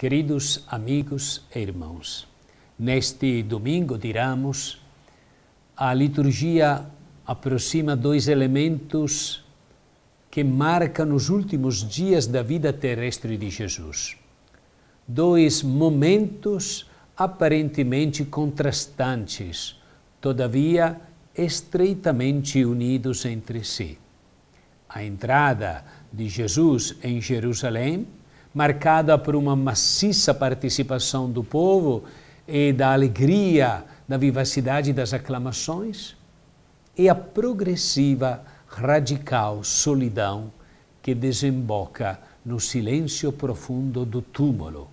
Queridos amigos e irmãos, neste domingo diramos a liturgia aproxima dois elementos que marcam os últimos dias da vida terrestre de Jesus. Dois momentos aparentemente contrastantes, todavia estreitamente unidos entre si. A entrada de Jesus em Jerusalém marcada por uma maciça participação do povo e da alegria, da vivacidade das aclamações, e a progressiva, radical solidão que desemboca no silêncio profundo do túmulo.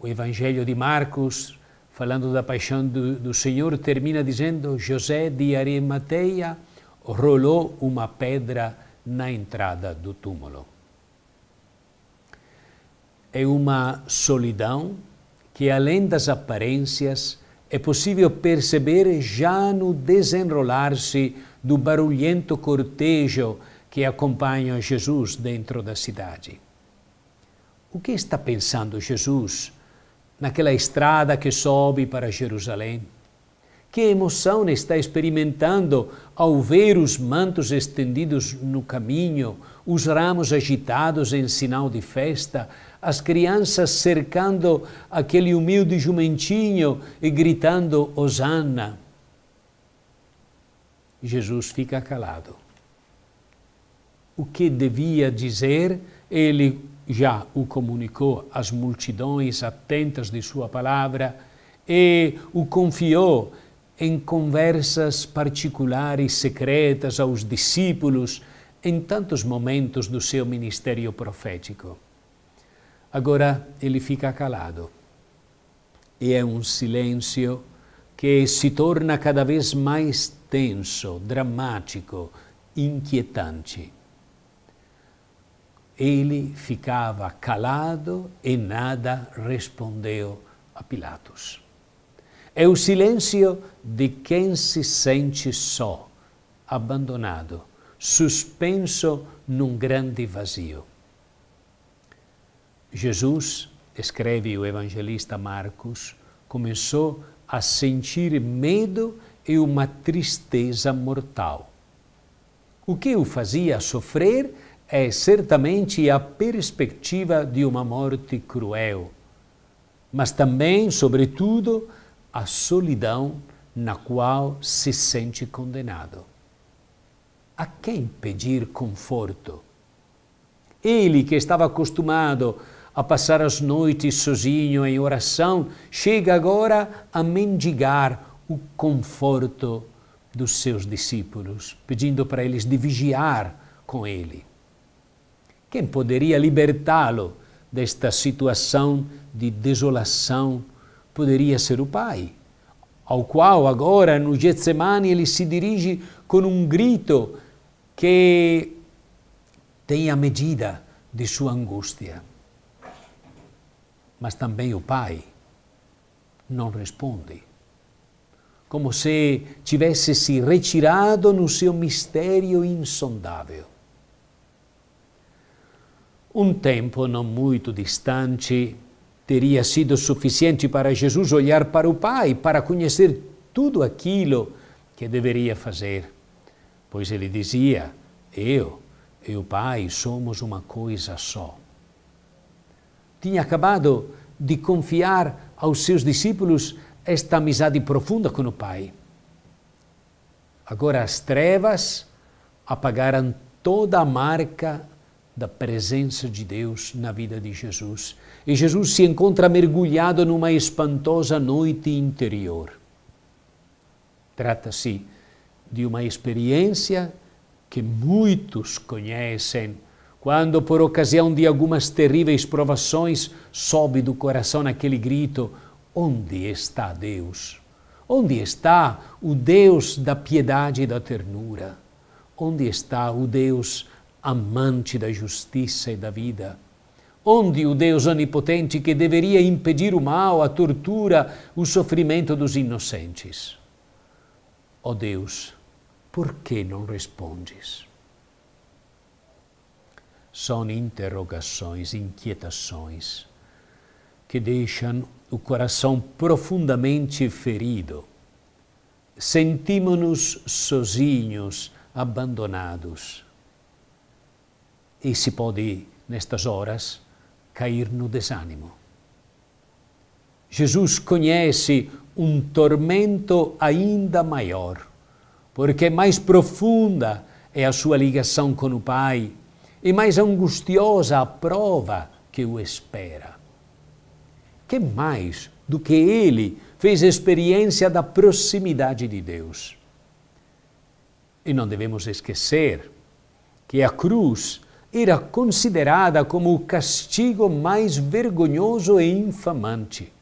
O Evangelho de Marcos, falando da paixão do, do Senhor, termina dizendo: José de Arimateia rolou uma pedra na entrada do túmulo é uma solidão que, além das aparências, é possível perceber já no desenrolar-se do barulhento cortejo que acompanha Jesus dentro da cidade. O que está pensando Jesus naquela estrada que sobe para Jerusalém? Que emoção está experimentando ao ver os mantos estendidos no caminho, os ramos agitados em sinal de festa, as crianças cercando aquele humilde jumentinho e gritando Osana. Jesus fica calado. O que devia dizer, ele já o comunicou às multidões atentas de sua palavra e o confiou em conversas particulares, secretas aos discípulos, em tantos momentos do seu ministério profético. Agora ele fica calado. E é um silêncio que se torna cada vez mais tenso, dramático, inquietante. Ele ficava calado e nada respondeu a Pilatos. É o silêncio de quem se sente só, abandonado, suspenso num grande vazio. Jesus, escreve o evangelista Marcos, começou a sentir medo e uma tristeza mortal. O que o fazia sofrer é certamente a perspectiva de uma morte cruel, mas também, sobretudo, a solidão na qual se sente condenado. A quem pedir conforto? Ele, que estava acostumado a passar as noites sozinho em oração, chega agora a mendigar o conforto dos seus discípulos, pedindo para eles de vigiar com ele. Quem poderia libertá-lo desta situação de desolação poderia ser o Pai, ao qual agora no Getsemane ele se dirige com um grito que tem a medida de sua angústia. Mas também o Pai não responde, como se tivesse se retirado no seu mistério insondável. Um tempo não muito distante, Teria sido suficiente para Jesus olhar para o Pai para conhecer tudo aquilo que deveria fazer. Pois ele dizia: Eu e o Pai somos uma coisa só. Tinha acabado de confiar aos seus discípulos esta amizade profunda com o Pai. Agora as trevas apagaram toda a marca da presença de Deus na vida de Jesus. E Jesus se encontra mergulhado numa espantosa noite interior. Trata-se de uma experiência que muitos conhecem, quando, por ocasião de algumas terríveis provações, sobe do coração aquele grito: Onde está Deus? Onde está o Deus da piedade e da ternura? Onde está o Deus amante da justiça e da vida. Onde o Deus onipotente que deveria impedir o mal, a tortura, o sofrimento dos inocentes? Ó oh Deus, por que não respondes? São interrogações, inquietações que deixam o coração profundamente ferido. Sentimos-nos sozinhos, abandonados e se pode, nestas horas, cair no desânimo. Jesus conhece um tormento ainda maior, porque mais profunda é a sua ligação com o Pai e mais angustiosa a prova que o espera. Que mais do que ele fez experiência da proximidade de Deus? E não devemos esquecer que a cruz era considerada como o castigo mais vergonhoso e infamante.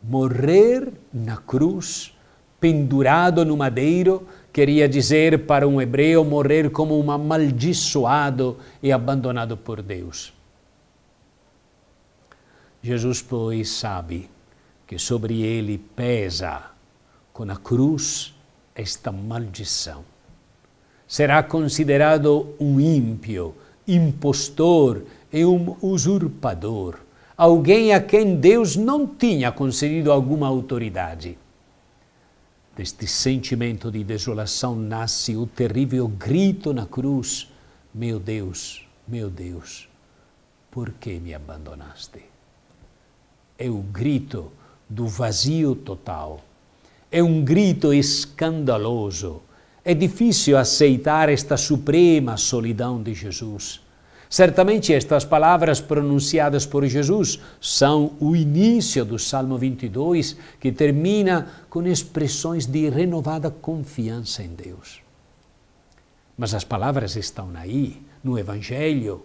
Morrer na cruz, pendurado no madeiro, queria dizer para um hebreu morrer como um amaldiçoado e abandonado por Deus. Jesus, pois, sabe que sobre ele pesa, com a cruz, esta maldição será considerado um ímpio, impostor e um usurpador, alguém a quem Deus não tinha concedido alguma autoridade. Deste sentimento de desolação nasce o terrível grito na cruz: Meu Deus, meu Deus, por que me abandonaste? É o grito do vazio total. É um grito escandaloso é difícil aceitar esta suprema solidão de Jesus. Certamente estas palavras pronunciadas por Jesus são o início do Salmo 22, que termina com expressões de renovada confiança em Deus. Mas as palavras estão aí, no Evangelho,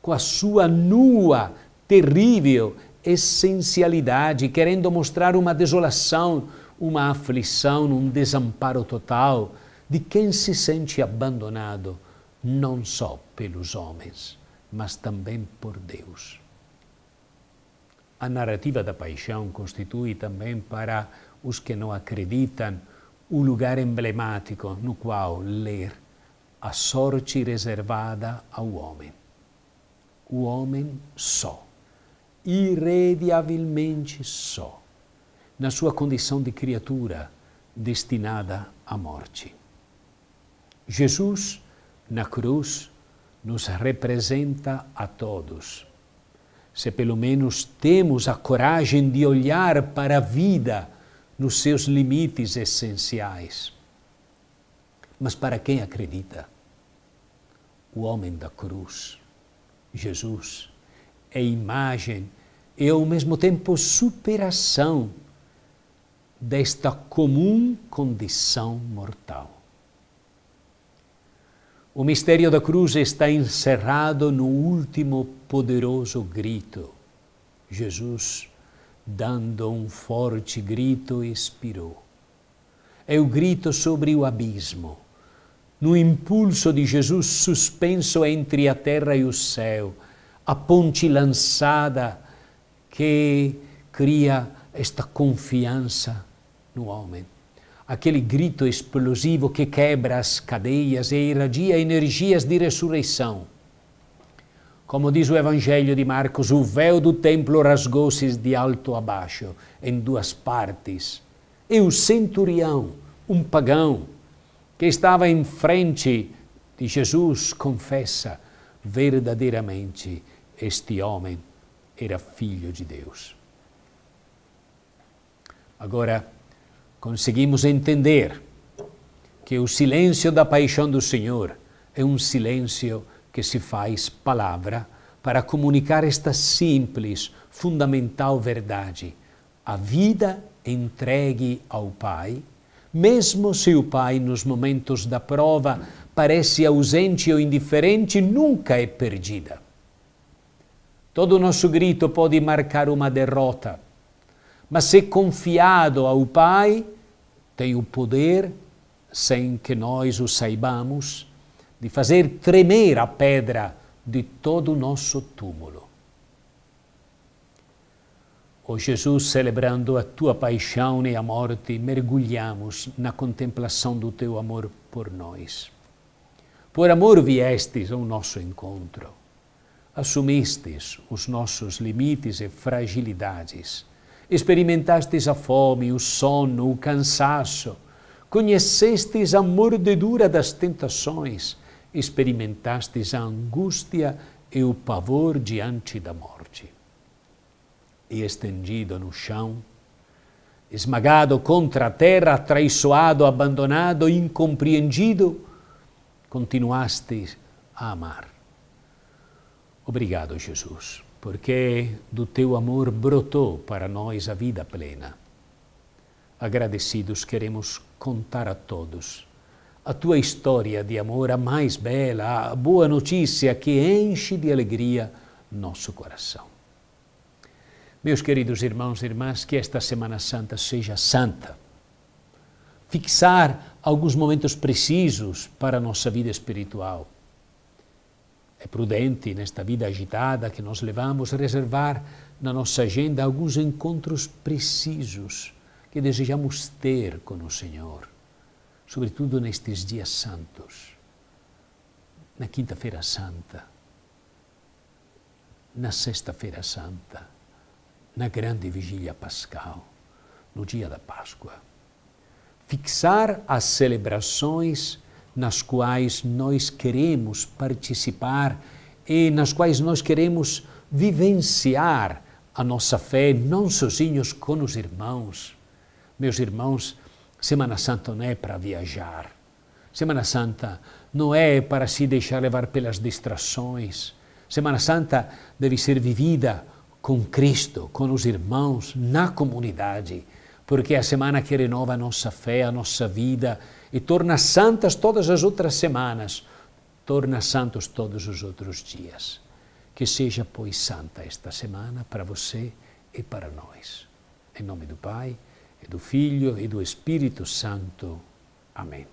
com a sua nua, terrível essencialidade, querendo mostrar uma desolação, uma aflição, um desamparo total de quem se sente abandonado não só pelos homens, mas também por Deus. A narrativa da paixão constitui também para os que não acreditam um lugar emblemático no qual ler a sorte reservada ao homem. O homem só, irrediavelmente só, na sua condição de criatura destinada à morte. Jesus, na cruz, nos representa a todos. Se pelo menos temos a coragem de olhar para a vida nos seus limites essenciais. Mas para quem acredita, o homem da cruz, Jesus, é imagem e ao mesmo tempo superação desta comum condição mortal. O mistério da cruz está encerrado no último poderoso grito. Jesus, dando um forte grito, expirou. É o grito sobre o abismo. No impulso de Jesus suspenso entre a terra e o céu, a ponte lançada que cria esta confiança no homem aquele grito explosivo que quebra as cadeias e irradia energias de ressurreição. Como diz o Evangelho de Marcos, o véu do templo rasgou-se de alto a baixo, em duas partes. E o centurião, um pagão, que estava em frente de Jesus, confessa verdadeiramente: este homem era filho de Deus. Agora, conseguimos entender que o silêncio da paixão do Senhor é um silêncio que se faz palavra para comunicar esta simples, fundamental verdade. A vida entregue ao Pai, mesmo se o Pai, nos momentos da prova, parece ausente ou indiferente, nunca é perdida. Todo nosso grito pode marcar uma derrota mas se confiado ao Pai, tem o poder, sem que nós o saibamos, de fazer tremer a pedra de todo o nosso túmulo. Ó Jesus, celebrando a tua paixão e a morte, mergulhamos na contemplação do teu amor por nós. Por amor viestes ao nosso encontro. Assumistes os nossos limites e fragilidades Experimentastes a fome, o sono, o cansaço. Conhecestes a mordedura das tentações. Experimentastes a angústia e o pavor diante da morte. E estendido no chão, esmagado contra a terra, atraiçoado, abandonado, incompreendido, continuaste a amar. Obrigado, Jesus porque do teu amor brotou para nós a vida plena. Agradecidos, queremos contar a todos a tua história de amor, a mais bela, a boa notícia que enche de alegria nosso coração. Meus queridos irmãos e irmãs, que esta Semana Santa seja santa. Fixar alguns momentos precisos para a nossa vida espiritual é prudente, nesta vida agitada que nós levamos, reservar na nossa agenda alguns encontros precisos que desejamos ter com o Senhor, sobretudo nestes dias santos, na Quinta-feira Santa, na Sexta-feira Santa, na Grande Vigília Pascal, no dia da Páscoa. Fixar as celebrações nas quais nós queremos participar e nas quais nós queremos vivenciar a nossa fé, não sozinhos, com os irmãos. Meus irmãos, Semana Santa não é para viajar. Semana Santa não é para se deixar levar pelas distrações. Semana Santa deve ser vivida com Cristo, com os irmãos, na comunidade, porque é a semana que renova a nossa fé, a nossa vida, e torna santas todas as outras semanas, torna santos todos os outros dias. Que seja, pois, santa esta semana para você e para nós. Em nome do Pai, e do Filho e do Espírito Santo. Amém.